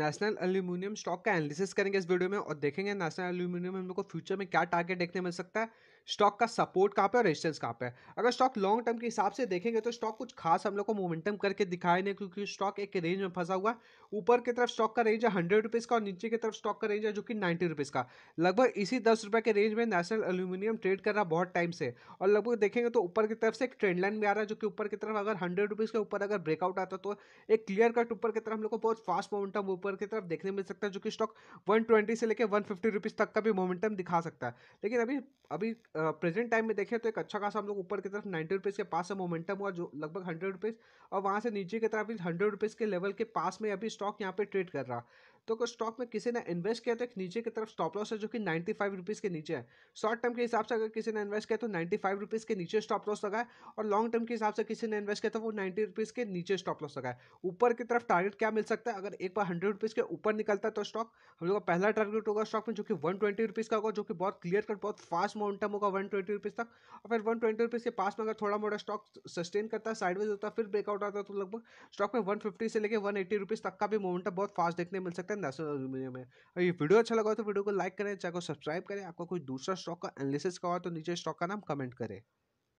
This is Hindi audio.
नेशनल एल्यूमिनियम स्टॉक का एनालिसिस करेंगे इस वीडियो में और देखेंगे नेशनल एल्यूमिनियम हम को फ्यूचर में क्या टारगेट देखने मिल सकता है स्टॉक का सपोर्ट कहाँ पे और रेजिस्टेंस कहाँ पे अगर स्टॉक लॉन्ग टर्म के हिसाब से देखेंगे तो स्टॉक कुछ खास हम लोग को मोमेंटम करके दिखाए नहीं क्योंकि स्टॉक एक रेंज में फंसा हुआ ऊपर की तरफ स्टॉक का रेंज है हंड्रेड रुपीज़ का और नीचे की तरफ स्टॉक का रेंज है जो कि नाइन्टी रुपीज़ का लगभग इसी दस रुपये के रेंज में नेशनल एल्यूमिनियम ट्रेड कर रहा बहुत टाइम से और लगभग देखेंगे तो ऊपर की तरफ से एक ट्रेंड लाइन भी आ रहा है जो कि ऊपर की तरफ अगर हंड्रेड रुपीज़ के ऊपर अगर ब्रेकआउट आता तो एक क्लियर कट ऊपर की तरफ हम लोग को बहुत फास्ट मोमेंटम ऊपर की तरफ देखने मिल सकता है जो कि स्टॉक 120 से लेकर 150 रुपीज तक का भी मोमेंटम दिखा सकता है लेकिन अभी अभी प्रेजेंट टाइम में देखें तो एक अच्छा खासा हम लोग ऊपर की तरफ नाइन्टी रुपीज़ के पास से मोमेंटम हुआ जो लगभग हंड्रेड रुपीज़ और वहाँ से नीचे की तरफ भी हंड्रेड रुपीज़ के लेवल के पास में अभी स्टॉक यहाँ पर ट्रेड कर रहा तो अगर स्टॉक में किसी ने इन्वेस्ट किया तो एक नीचे की तरफ स्टॉप लॉस है जो कि नाइन्टी फाइव रुपीज़ के नीचे है शॉर्ट टर्म के हिसाब से अगर किसी ने इन्वेस्ट किया तो नाइन्टी फाइव रुपीज़ के नीचे स्टॉप लॉस लगाए और लॉन्ग टर्म के हिसाब से किसी ने इन्वेस्ट किया तो वो नाइन्टी रुपीज़ के नीचे स्टॉप लॉस लगाए ऊपर की तरफ टारगेट क्या मिल सकता है अगर एक बार हंड्रेड रुपीज़ के ऊपर निकलता है तो स्टॉक हम लोग का पहला टारगेट होगा स्टॉक में जो कि वन ट्वेंटी रुपीज़ का होगा जो कि बहुत क्लियर कट बहुत फास्ट मोमेंटम होगा वन ट्वेंटी रुपीज़ तक और फिर वन ट्वेंटी रुपीज़ के पास में अगर थोड़ा मोटा स्टॉक सस्टेन करता है साइडवेज होता है फिर ब्रेकआउट आता है तो लगभग स्टॉक में वन फिफ्टी से लेकर वन एट्टी रुपीज़ तक का भी मोमेंटम बहुत फास्ट देखने मिल सकता है सकते हैं नेशनल एल्यूमिनियम है और ये वीडियो अच्छा लगा तो वीडियो को लाइक करें चाहे को सब्सक्राइब करें आपका कोई दूसरा स्टॉक का एनालिसिस का हो तो नीचे स्टॉक का नाम कमेंट करें